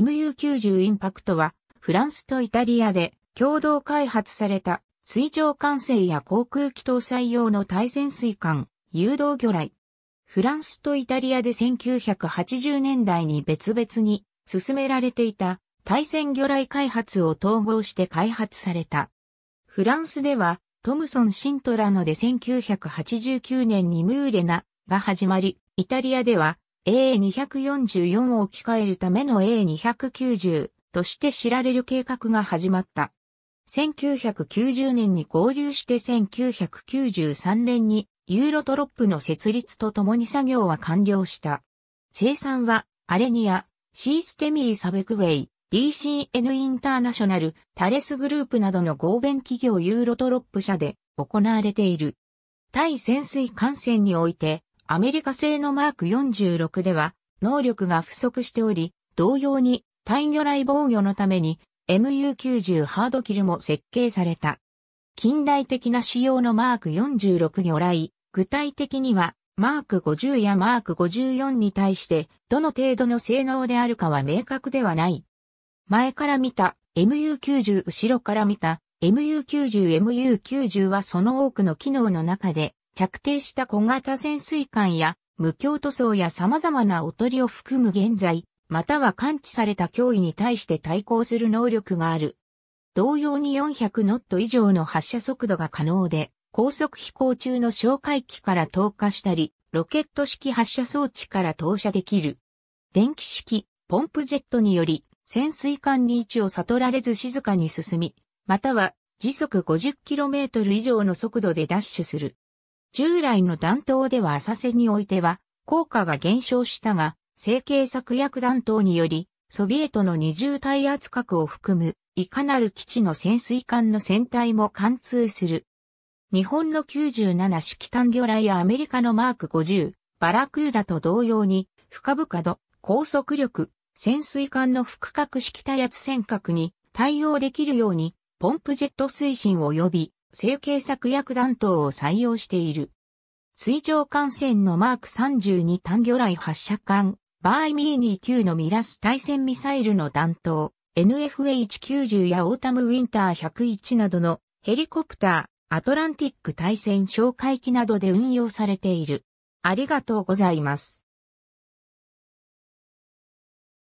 MU90 インパクトは、フランスとイタリアで共同開発された水上管制や航空機搭載用の対潜水艦、誘導魚雷。フランスとイタリアで1980年代に別々に進められていた対戦魚雷開発を統合して開発された。フランスではトムソン・シントラので1989年にムーレナが始まり、イタリアでは A244 を置き換えるための A290 として知られる計画が始まった。1990年に合流して1993年にユーロトロップの設立とともに作業は完了した。生産はアレニア、シーステミー・サベクウェイ、DCN インターナショナル、タレスグループなどの合弁企業ユーロトロップ社で行われている。対潜水艦船においてアメリカ製のマーク46では、能力が不足しており、同様に、単魚雷防御のために、MU90 ハードキルも設計された。近代的な仕様のマーク46魚雷、具体的には、マーク50やマーク54に対して、どの程度の性能であるかは明確ではない。前から見た MU90、後ろから見た MU90、MU90 はその多くの機能の中で、着底した小型潜水艦や無強塗装や様々なおとりを含む現在、または感知された脅威に対して対抗する能力がある。同様に400ノット以上の発射速度が可能で、高速飛行中の哨戒機から投下したり、ロケット式発射装置から投射できる。電気式、ポンプジェットにより、潜水艦に位置を悟られず静かに進み、または時速 50km 以上の速度でダッシュする。従来の弾頭では浅瀬においては、効果が減少したが、成形策略弾頭により、ソビエトの二重体圧核を含む、いかなる基地の潜水艦の船体も貫通する。日本の97式単魚雷やアメリカのマーク50、バラクーダと同様に、深部角、高速力、潜水艦の複角式多圧船核に対応できるように、ポンプジェット推進及び成形策薬弾頭を採用している。水上艦船のマーク32単魚雷発射艦、バーイミー29のミラス対戦ミサイルの弾頭、NFH90 やオータムウィンター101などのヘリコプター、アトランティック対戦哨戒機などで運用されている。ありがとうございます。